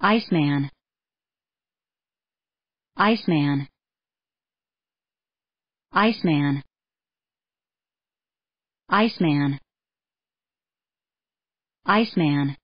Iceman Iceman Iceman Iceman Iceman